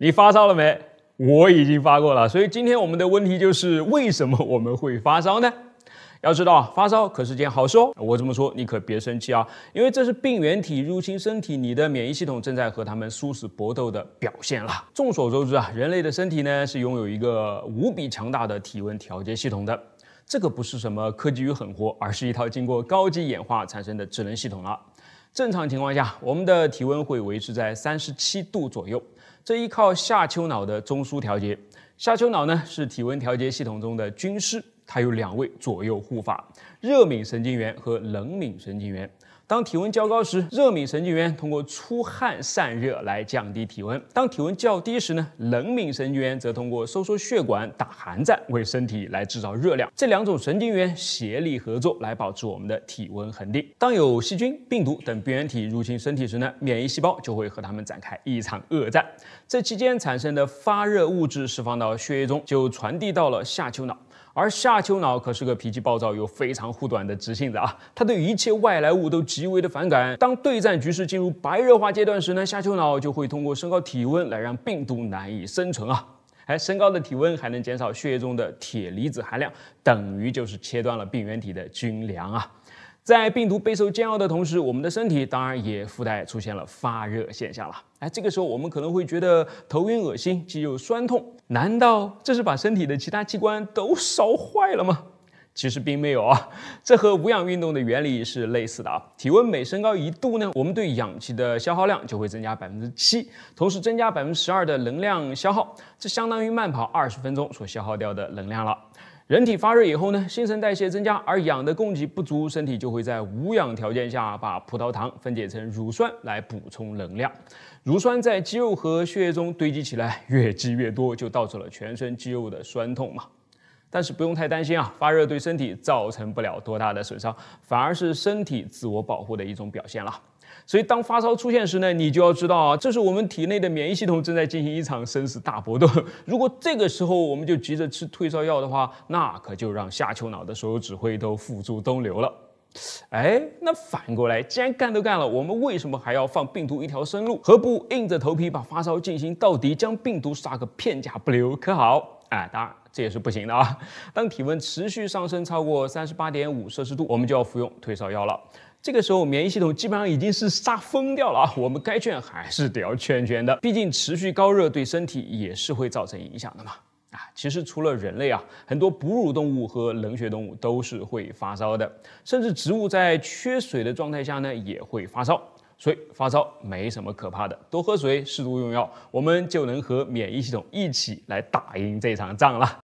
你发烧了没？我已经发过了，所以今天我们的问题就是为什么我们会发烧呢？要知道发烧可是件好事哦。我这么说你可别生气啊，因为这是病原体入侵身体，你的免疫系统正在和他们殊死搏斗的表现了。众所周知啊，人类的身体呢是拥有一个无比强大的体温调节系统的，这个不是什么科技与狠活，而是一套经过高级演化产生的智能系统了。正常情况下，我们的体温会维持在三十七度左右，这依靠下丘脑的中枢调节。下丘脑呢是体温调节系统中的军师，它有两位左右护法：热敏神经元和冷敏神经元。当体温较高时，热敏神经元通过出汗散热来降低体温；当体温较低时呢，冷敏神经元则通过收缩血管打寒战为身体来制造热量。这两种神经元协力合作来保持我们的体温恒定。当有细菌、病毒等病原体入侵身体时呢，免疫细胞就会和它们展开一场恶战。这期间产生的发热物质释放到血液中，就传递到了下丘脑。而下丘脑可是个脾气暴躁又非常护短的直性子啊！它对一切外来物都极为的反感。当对战局势进入白热化阶段时呢，下丘脑就会通过升高体温来让病毒难以生存啊！哎，升高的体温还能减少血液中的铁离子含量，等于就是切断了病原体的军粮啊！在病毒备受煎熬的同时，我们的身体当然也附带出现了发热现象了。哎，这个时候我们可能会觉得头晕、恶心、肌肉酸痛，难道这是把身体的其他器官都烧坏了吗？其实并没有啊，这和无氧运动的原理是类似的啊。体温每升高一度呢，我们对氧气的消耗量就会增加百分之七，同时增加百分之十二的能量消耗，这相当于慢跑二十分钟所消耗掉的能量了。人体发热以后呢，新陈代谢增加，而氧的供给不足，身体就会在无氧条件下把葡萄糖分解成乳酸来补充能量。乳酸在肌肉和血液中堆积起来，越积越多，就导致了全身肌肉的酸痛嘛。但是不用太担心啊，发热对身体造成不了多大的损伤，反而是身体自我保护的一种表现了。所以，当发烧出现时呢，你就要知道啊，这是我们体内的免疫系统正在进行一场生死大搏斗。如果这个时候我们就急着吃退烧药的话，那可就让下丘脑的所有指挥都付诸东流了。哎，那反过来，既然干都干了，我们为什么还要放病毒一条生路？何不硬着头皮把发烧进行到底，将病毒杀个片甲不留，可好？哎，当然这也是不行的啊。当体温持续上升超过三十八点五摄氏度，我们就要服用退烧药了。这个时候，免疫系统基本上已经是杀疯掉了啊！我们该劝还是得要劝劝的，毕竟持续高热对身体也是会造成影响的嘛。啊，其实除了人类啊，很多哺乳动物和冷血动物都是会发烧的，甚至植物在缺水的状态下呢也会发烧。所以发烧没什么可怕的，多喝水，适度用药，我们就能和免疫系统一起来打赢这场仗了。